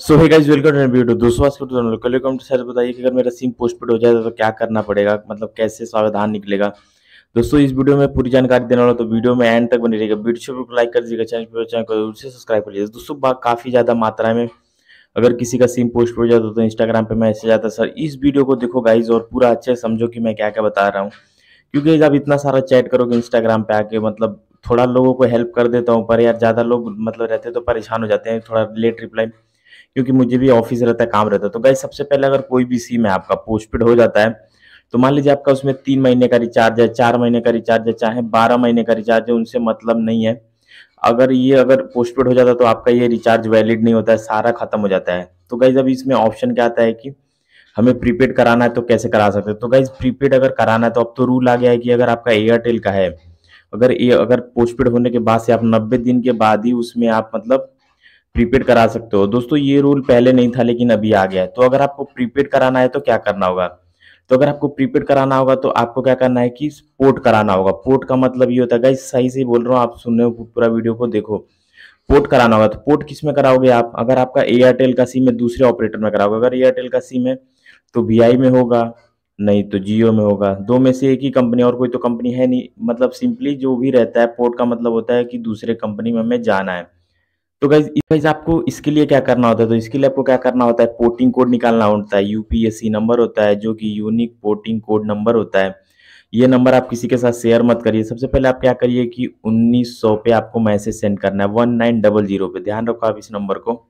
so hey guys welcome to video दोस्तों दूसरा welcome to sir बताइए कि अगर मेरा सिम पोस्टपेड हो जाए तो क्या करना पड़ेगा मतलब कैसे सावधान निकलेगा दोस्तों इस वीडियो में पूरी जानकारी देने वाला तो वीडियो में एंड तक बनी रहेगा वीडियो को लाइक कर दीजिएगा चैनल पर चैनल को जरूर से सब्सक्राइब कर लीजिएगा दोस्तों काफ़ी ज़्यादा मात्रा में अगर किसी का सिम पोस्ट हो जाता तो इंस्टाग्राम पर मैसेज आता सर इस वीडियो को देखो गाइज और पूरा अच्छे समझो कि मैं क्या क्या बता रहा हूँ क्योंकि आप इतना सारा चैट करोगे इंस्टाग्राम पे आके मतलब थोड़ा लोगों को हेल्प कर देता हूँ पर यार ज़्यादा लोग मतलब रहते तो परेशान हो जाते हैं थोड़ा लेट रिप्लाई क्योंकि मुझे भी ऑफिस रहता है काम रहता है तो गाइज सबसे पहले अगर कोई भी सिम है आपका पोस्टपेड हो जाता है तो मान लीजिए आपका उसमें तीन महीने का रिचार्ज है चार महीने का रिचार्ज है चाहे बारह महीने का रिचार्ज है उनसे मतलब नहीं है अगर ये अगर पोस्टपेड हो जाता तो आपका ये रिचार्ज वैलिड नहीं होता है सारा खत्म हो जाता है तो गाइज अब इसमें ऑप्शन क्या आता है कि हमें प्रीपेड कराना है तो कैसे करा सकते हैं तो गाइज प्रीपेड अगर कराना है तो अब तो रूल आ गया है कि अगर आपका एयरटेल का है अगर ये अगर पोस्टपेड होने के बाद से आप नब्बे दिन के बाद ही उसमें आप मतलब प्रीपेड करा सकते हो दोस्तों ये रूल पहले नहीं था लेकिन अभी आ गया है तो अगर आपको प्रीपेड कराना है तो क्या करना होगा तो अगर आपको प्रीपेड कराना होगा तो आपको क्या करना है कि पोर्ट कराना होगा पोर्ट का मतलब ये होता है सही से बोल रहा हूँ आप सुन रहे हो पूरा वीडियो को देखो पोर्ट कराना होगा तो पोर्ट किस में कराओगे आप अगर आपका एयरटेल का सिम है दूसरे ऑपरेटर में कराओगे अगर एयरटेल का सिम है तो वी में होगा नहीं तो जियो में होगा दो में से एक ही कंपनी और कोई तो कंपनी है नहीं मतलब सिंपली जो भी रहता है पोर्ट का मतलब होता है कि दूसरे कंपनी में हमें जाना है तो गाइज गाइज आपको इसके लिए क्या करना होता है तो इसके लिए आपको क्या करना होता है पोर्टिंग कोड निकालना होता है यूपीएससी नंबर होता है जो कि यूनिक पोर्टिंग कोड नंबर होता है ये नंबर आप किसी के साथ शेयर मत करिए सबसे पहले आप क्या करिए कि 1900 पे आपको मैसेज सेंड करना है वन नाइन डबल जीरो पे ध्यान रखो आप इस नंबर को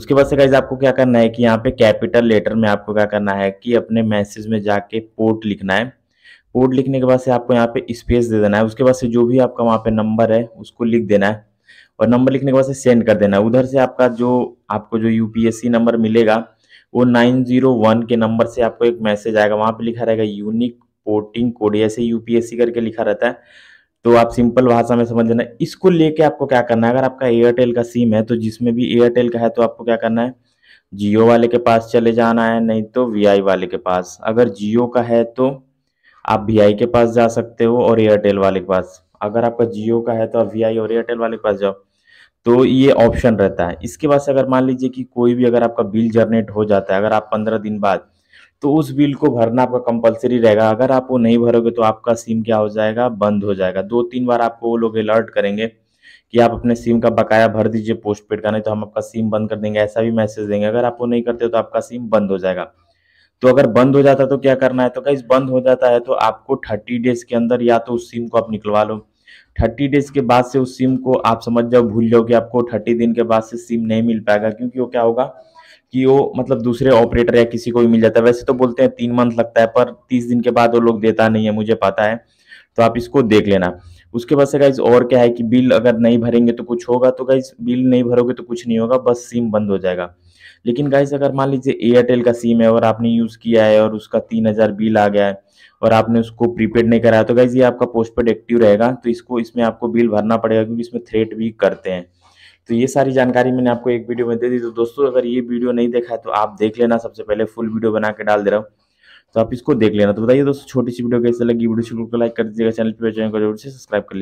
उसके बाद से गाइज आपको क्या करना है कि यहाँ पे कैपिटल लेटर में आपको क्या करना है कि अपने मैसेज में जाके पोर्ट लिखना है पोर्ट लिखने के बाद से आपको यहाँ पे स्पेस दे देना है उसके बाद से जो भी आपका वहाँ पे नंबर है उसको लिख देना है और नंबर लिखने के बाद से सेंड कर देना उधर से आपका जो आपको जो यूपीएससी नंबर मिलेगा वो नाइन जीरो वन के नंबर से आपको एक मैसेज आएगा वहाँ पे लिखा रहेगा यूनिक पोर्टिंग कोड ऐसे यूपीएससी करके लिखा रहता है तो आप सिंपल भाषा में समझ लेना इसको लेके आपको क्या करना है अगर आपका एयरटेल का सिम है तो जिसमें भी एयरटेल का है तो आपको क्या करना है जियो वाले के पास चले जाना है नहीं तो वी वाले के पास अगर जियो का है तो आप वी के पास जा सकते हो और एयरटेल वाले के पास अगर आपका जियो का है तो आप वी और एयरटेल वाले के पास जाओ तो ये ऑप्शन रहता है इसके बाद से अगर मान लीजिए कि कोई भी अगर आपका बिल जनरेट हो जाता है अगर आप पंद्रह दिन बाद तो उस बिल को भरना आपका कंपलसरी रहेगा अगर आप वो नहीं भरोगे तो आपका सिम क्या हो जाएगा बंद हो जाएगा दो तीन बार आपको वो लोग अलर्ट करेंगे कि आप अपने सिम का बकाया भर दीजिए पोस्ट पेड का नहीं तो हम आपका सिम बंद कर देंगे ऐसा भी मैसेज देंगे अगर आप वो नहीं करते तो आपका सिम बंद हो जाएगा तो अगर बंद हो जाता तो क्या करना है तो क्या बंद हो जाता है तो आपको थर्टी डेज के अंदर या तो उस सिम को आप निकलवा लो थर्टी डेज के बाद से उस सिम को आप समझ जाओ भूल जाओ कि आपको थर्टी दिन के बाद से सिम नहीं मिल पाएगा क्योंकि वो क्या होगा कि वो मतलब दूसरे ऑपरेटर या किसी को भी मिल जाता है वैसे तो बोलते हैं तीन मंथ लगता है पर तीस दिन के बाद वो लोग देता नहीं है मुझे पता है तो आप इसको देख लेना उसके बाद से गाइज और क्या है कि बिल अगर नहीं भरेंगे तो कुछ होगा तो गाइज बिल नहीं भरोगे तो कुछ नहीं होगा बस सिम बंद हो जाएगा लेकिन गाइज अगर मान लीजिए एयरटेल का सिम है और आपने यूज़ किया है और उसका तीन हज़ार बिल आ गया है और आपने उसको प्रीपेड नहीं कराया तो गाइज ये आपका पोस्टपेड एक्टिव रहेगा तो इसको इसमें आपको बिल भरना पड़ेगा क्योंकि इसमें थ्रेट भी करते हैं तो ये सारी जानकारी मैंने आपको एक वीडियो में दे दी तो दोस्तों अगर ये वीडियो नहीं देखा है तो आप देख लेना सबसे पहले फुल वीडियो बना के डाल दे रहा हूँ तो आप इसको देख लेना तो बताइए दोस्तों छोटी सी वीडियो कैसे लगी वीडियो शुरू को लाइक कर दीजिएगा चैनल पर जॉइन को जरूर से सब्सक्राइब कर